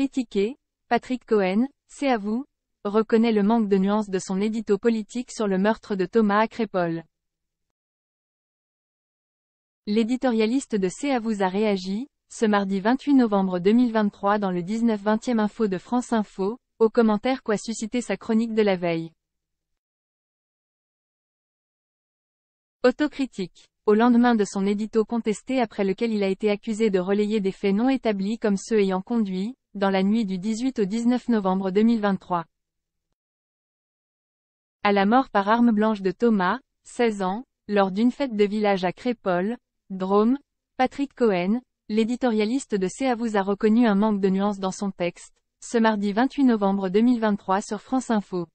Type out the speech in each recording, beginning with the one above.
Critiqué, Patrick Cohen, c'est à vous, reconnaît le manque de nuances de son édito politique sur le meurtre de Thomas Acrépole. L'éditorialiste de C'est à vous a réagi, ce mardi 28 novembre 2023 dans le 19-20e info de France Info, au commentaire qu'a suscité sa chronique de la veille. Autocritique. Au lendemain de son édito contesté après lequel il a été accusé de relayer des faits non établis comme ceux ayant conduit, dans la nuit du 18 au 19 novembre 2023. À la mort par arme blanche de Thomas, 16 ans, lors d'une fête de village à Crépole, Drôme, Patrick Cohen, l'éditorialiste de à vous a reconnu un manque de nuance dans son texte, ce mardi 28 novembre 2023 sur France Info.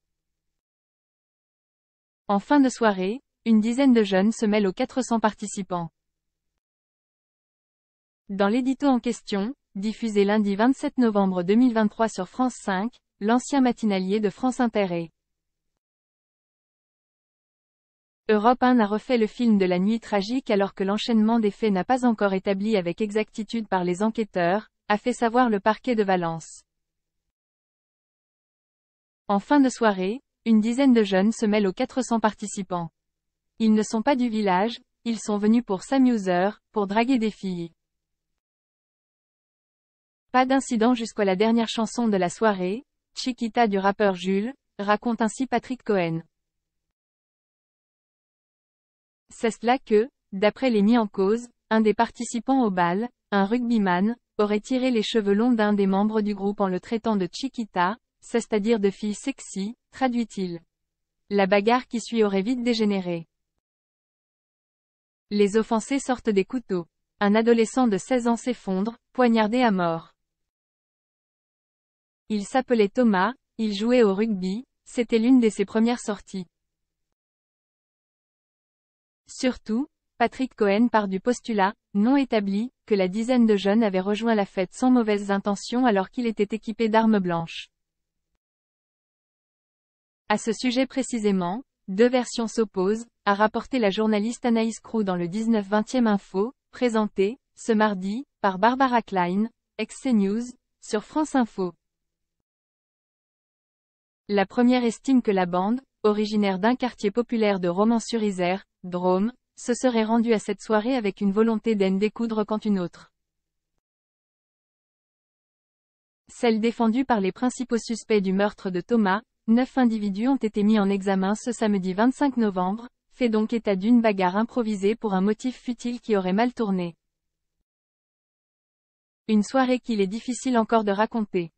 En fin de soirée, une dizaine de jeunes se mêlent aux 400 participants. Dans l'édito en question, diffusé lundi 27 novembre 2023 sur France 5, l'ancien matinalier de France Inter Europe 1 a refait le film de la nuit tragique alors que l'enchaînement des faits n'a pas encore établi avec exactitude par les enquêteurs, a fait savoir le parquet de Valence. En fin de soirée, une dizaine de jeunes se mêlent aux 400 participants. Ils ne sont pas du village, ils sont venus pour s'amuser, pour draguer des filles. Pas d'incident jusqu'à la dernière chanson de la soirée, Chiquita du rappeur Jules, raconte ainsi Patrick Cohen. C'est là que, d'après les mis en cause, un des participants au bal, un rugbyman, aurait tiré les cheveux longs d'un des membres du groupe en le traitant de Chiquita, c'est-à-dire de fille sexy, traduit-il. La bagarre qui suit aurait vite dégénéré. Les offensés sortent des couteaux. Un adolescent de 16 ans s'effondre, poignardé à mort. Il s'appelait Thomas, il jouait au rugby, c'était l'une de ses premières sorties. Surtout, Patrick Cohen part du postulat, non établi, que la dizaine de jeunes avaient rejoint la fête sans mauvaises intentions alors qu'il était équipé d'armes blanches. À ce sujet précisément, deux versions s'opposent, a rapporté la journaliste Anaïs Crou dans le 19-20e Info, présenté, ce mardi, par Barbara Klein, ex News, sur France Info. La première estime que la bande, originaire d'un quartier populaire de Romans-sur-Isère, Drôme, se serait rendue à cette soirée avec une volonté d'en découdre quand une autre. Celle défendue par les principaux suspects du meurtre de Thomas, neuf individus ont été mis en examen ce samedi 25 novembre, fait donc état d'une bagarre improvisée pour un motif futile qui aurait mal tourné. Une soirée qu'il est difficile encore de raconter.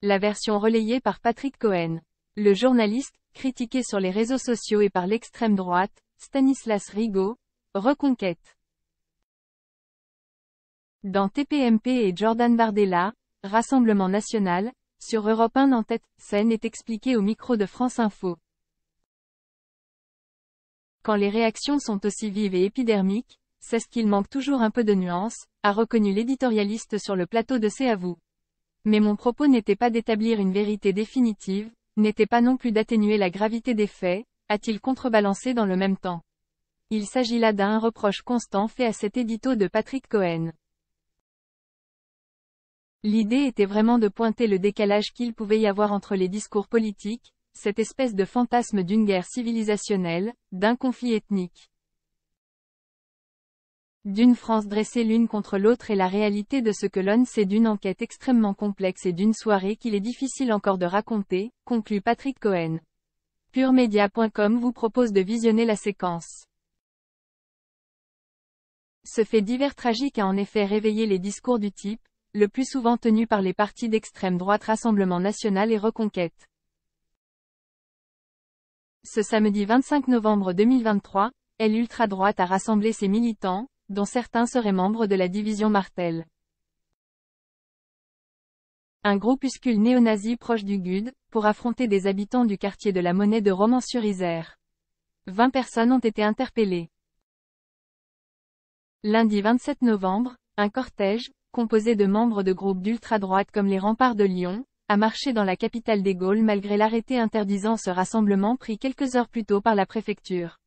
La version relayée par Patrick Cohen. Le journaliste, critiqué sur les réseaux sociaux et par l'extrême droite, Stanislas Rigaud, Reconquête. Dans TPMP et Jordan Bardella, Rassemblement National, sur Europe 1 en tête, scène est expliquée au micro de France Info. Quand les réactions sont aussi vives et épidermiques, c'est ce qu'il manque toujours un peu de nuance, a reconnu l'éditorialiste sur le plateau de C'est à vous. Mais mon propos n'était pas d'établir une vérité définitive, n'était pas non plus d'atténuer la gravité des faits, a-t-il contrebalancé dans le même temps. Il s'agit là d'un reproche constant fait à cet édito de Patrick Cohen. L'idée était vraiment de pointer le décalage qu'il pouvait y avoir entre les discours politiques, cette espèce de fantasme d'une guerre civilisationnelle, d'un conflit ethnique d'une France dressée l'une contre l'autre et la réalité de ce que l'on sait d'une enquête extrêmement complexe et d'une soirée qu'il est difficile encore de raconter, conclut Patrick Cohen. Puremedia.com vous propose de visionner la séquence. Ce fait divers tragique a en effet réveillé les discours du type, le plus souvent tenu par les partis d'extrême droite Rassemblement National et Reconquête. Ce samedi 25 novembre 2023, ultra droite a rassemblé ses militants, dont certains seraient membres de la division Martel. Un groupuscule néo-nazi proche du GUD, pour affronter des habitants du quartier de la Monnaie de Romans-sur-Isère. 20 personnes ont été interpellées. Lundi 27 novembre, un cortège, composé de membres de groupes d'ultra-droite comme les remparts de Lyon, a marché dans la capitale des Gaules malgré l'arrêté interdisant ce rassemblement pris quelques heures plus tôt par la préfecture.